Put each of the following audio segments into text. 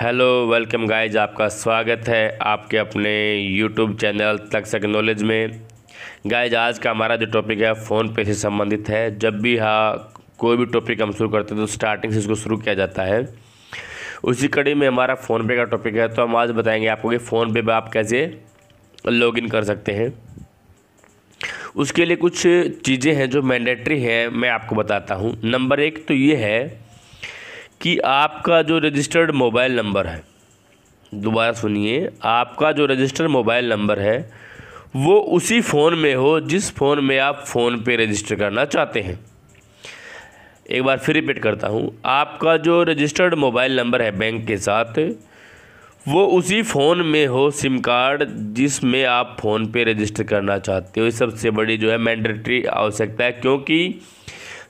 hello welcome guys आपका स्वागत है आपके अपने यूट्यूब चैनल तक सक नॉलेज में गाइज आज का हमारा जो टॉपिक है फ़ोन पे से संबंधित है जब भी हाँ कोई भी टॉपिक हम शुरू करते हैं तो स्टार्टिंग से इसको शुरू किया जाता है उसी कड़ी में हमारा फ़ोन पे का टॉपिक है तो हम आज बताएंगे आपको कि फ़ोन पे पर आप कैसे लॉगिन कर सकते हैं उसके लिए कुछ चीज़ें हैं जो मैंडेटरी हैं मैं आपको बताता हूँ नंबर एक तो ये है कि आपका जो रजिस्टर्ड मोबाइल नंबर है दोबारा सुनिए आपका जो रजिस्टर्ड मोबाइल नंबर है वो उसी फ़ोन में हो जिस फ़ोन में आप फ़ोन पे रजिस्टर करना चाहते हैं एक बार फिर रिपीट करता हूँ आपका जो रजिस्टर्ड मोबाइल नंबर है बैंक के साथ वो उसी फ़ोन में हो सिम कार्ड जिसमें आप फ़ोन पे रजिस्टर करना चाहते हो सबसे बड़ी जो है मैंडेटरी आवश्यकता है क्योंकि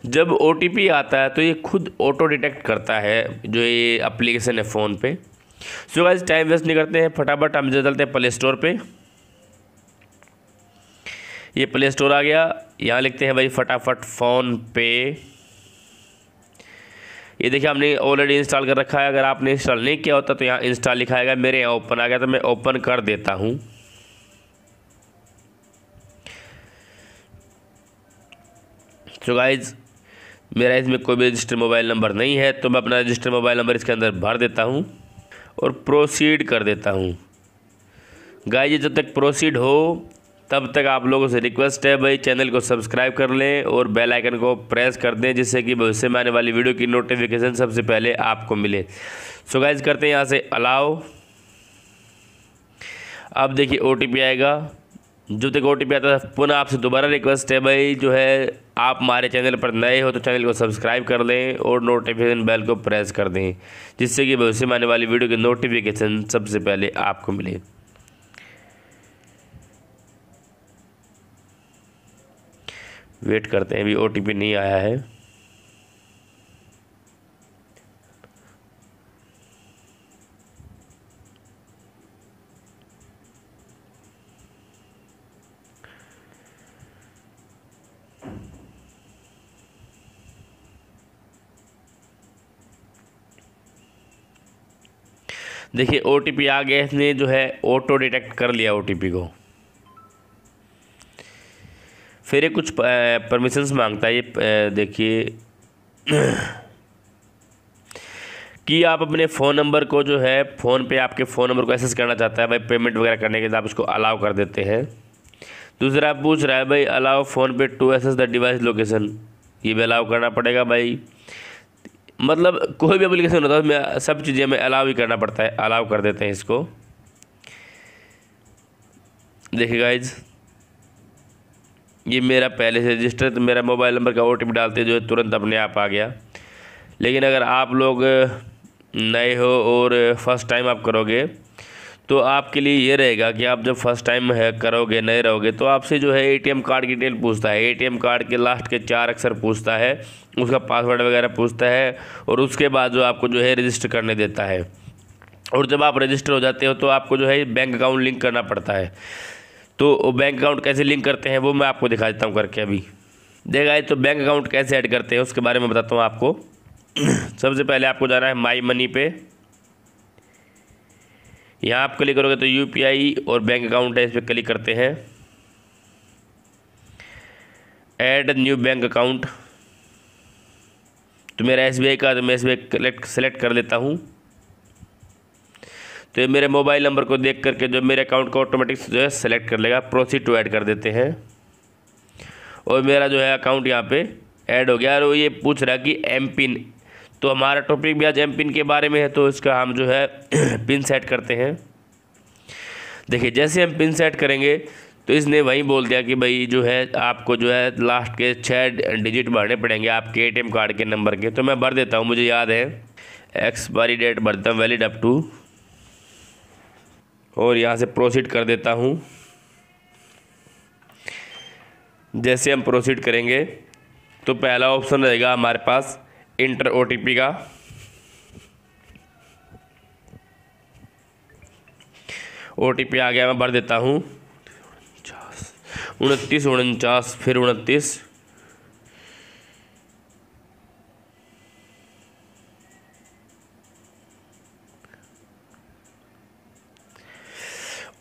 जब ओ आता है तो ये खुद ऑटो डिटेक्ट करता है जो ये अप्लीकेशन है फ़ोन पे सो गाइज टाइम वेस्ट नहीं करते हैं फटाफट हम चलते हैं प्ले स्टोर पर ये प्ले स्टोर आ गया यहाँ लिखते हैं भाई फटाफट फ़ोन पे ये देखिए हमने ऑलरेडी इंस्टॉल कर रखा है अगर आपने इंस्टॉल नहीं किया होता तो यहाँ इंस्टॉल लिखाएगा मेरे यहाँ ओपन आ गया तो मैं ओपन कर देता हूँ सो गाइज मेरा इसमें कोई भी रजिस्टर मोबाइल नंबर नहीं है तो मैं अपना रजिस्टर मोबाइल नंबर इसके अंदर भर देता हूँ और प्रोसीड कर देता हूँ गाय जी जब तक प्रोसीड हो तब तक आप लोगों से रिक्वेस्ट है भाई चैनल को सब्सक्राइब कर लें और बेल आइकन को प्रेस कर दें जिससे कि भविष्य में आने वाली वीडियो की नोटिफिकेशन सबसे पहले आपको मिले सो गाइज करते हैं यहाँ से अलाओ अब देखिए ओ आएगा जो तक ओ आता था पुनः आपसे दोबारा रिक्वेस्ट है भाई जो है आप हमारे चैनल पर नए हो तो चैनल को सब्सक्राइब कर लें और नोटिफिकेशन बेल को प्रेस कर दें जिससे कि भविष्य में आने वाली वीडियो की नोटिफिकेशन सबसे पहले आपको मिले वेट करते हैं अभी ओ नहीं आया है देखिए ओ आ गया इसने जो है ऑटो डिटेक्ट कर लिया ओ को फिर ये कुछ परमिशंस मांगता है ये देखिए कि आप अपने फ़ोन नंबर को जो है फ़ोन पे आपके फ़ोन नंबर को एसेस करना चाहता है भाई पेमेंट वगैरह करने के लिए आप उसको अलाउ कर देते हैं दूसरा पूछ रहा है भाई allow PhonePe to access the device location ये भी अलाउ करना पड़ेगा भाई मतलब कोई भी एप्लीकेशन होता है उसमें सब चीज़ें हमें अलाव ही करना पड़ता है अलाव कर देते हैं इसको देखिए गाइज ये मेरा पहले से रजिस्टर तो मेरा मोबाइल नंबर का ओ डालते जो है तुरंत अपने आप आ गया लेकिन अगर आप लोग नए हो और फर्स्ट टाइम आप करोगे तो आपके लिए ये रहेगा कि आप जब फर्स्ट टाइम है करोगे नए रहोगे तो आपसे जो है एटीएम कार्ड की डिटेल पूछता है एटीएम कार्ड के लास्ट के चार अक्सर पूछता है उसका पासवर्ड वगैरह पूछता है और उसके बाद जो आपको जो है रजिस्टर करने देता है और जब आप रजिस्टर हो जाते हो तो आपको जो है बैंक अकाउंट लिंक करना पड़ता है तो बैंक अकाउंट कैसे लिंक करते हैं वो मैं आपको दिखा देता हूँ करके अभी देखा तो बैंक अकाउंट कैसे ऐड करते हैं उसके बारे में बताता हूँ आपको सबसे पहले आपको जाना है माई मनी पे यहाँ आप क्लिक करोगे तो यू और बैंक अकाउंट है इस पर क्लिक करते हैं ऐड न्यू बैंक अकाउंट तो मेरा एस का तो मैं एस बी सेलेक्ट कर लेता हूँ तो ये मेरे मोबाइल नंबर को देख करके जो मेरे अकाउंट को ऑटोमेटिक जो है सेलेक्ट कर लेगा प्रोसीड टू ऐड कर देते हैं और मेरा जो है अकाउंट यहाँ पे ऐड हो गया और ये पूछ रहा कि एम पिन तो हमारा टॉपिक भी आज एम पिन के बारे में है तो इसका हम जो है पिन सेट करते हैं देखिए जैसे हम पिन सेट करेंगे तो इसने वहीं बोल दिया कि भाई जो है आपको जो है लास्ट के छः डिजिट भरने पड़ेंगे आपके एटीएम कार्ड के नंबर के तो मैं भर देता हूँ मुझे याद है एक्सपायरी डेट भर देता हूँ वैलिड अप टू और यहाँ से प्रोसीड कर देता हूँ जैसे हम प्रोसीड करेंगे तो पहला ऑप्शन रहेगा हमारे पास इंटर ओ का ओ आ गया मैं भर देता हूँ उनतीस उनचास फिर उनतीस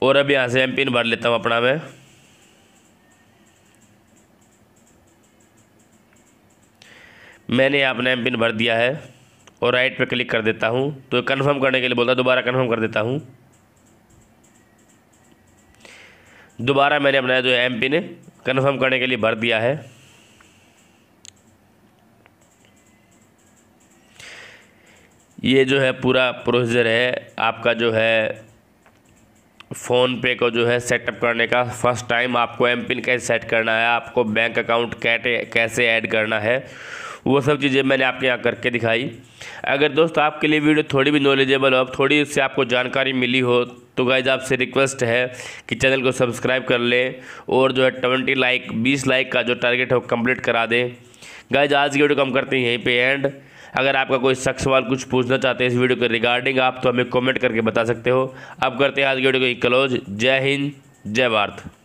और अब यहाँ से एम पिन भर लेता हूँ अपना मैं मैंने अपना एम पिन भर दिया है और राइट पे क्लिक कर देता हूँ तो कन्फर्म करने के लिए बोलता दोबारा कन्फर्म कर देता हूँ दोबारा मैंने अपना जो एम पिन कन्फर्म करने के लिए भर दिया है ये जो है पूरा प्रोसीजर है आपका जो है फ़ोन पे को जो है सेटअप करने का फर्स्ट टाइम आपको एम पिन कैसे सेट करना है आपको बैंक अकाउंट कैसे ऐड करना है वो सब चीज़ें मैंने आपके यहाँ करके दिखाई अगर दोस्त आपके लिए वीडियो थोड़ी भी नॉलेजेबल हो थोड़ी उससे आपको जानकारी मिली हो तो गाइज आपसे रिक्वेस्ट है कि चैनल को सब्सक्राइब कर लें और जो है ट्वेंटी लाइक बीस लाइक का जो टारगेट है वो कम्प्लीट करा दें गाइज आज की वीडियो कम करते हैं यहीं पर एंड अगर आपका कोई शख्स सवाल कुछ पूछना चाहते हैं इस वीडियो के रिगार्डिंग आप तो हमें कमेंट करके बता सकते हो आप करते हैं आज की वीडियो को क्लोज जय हिंद जय भारत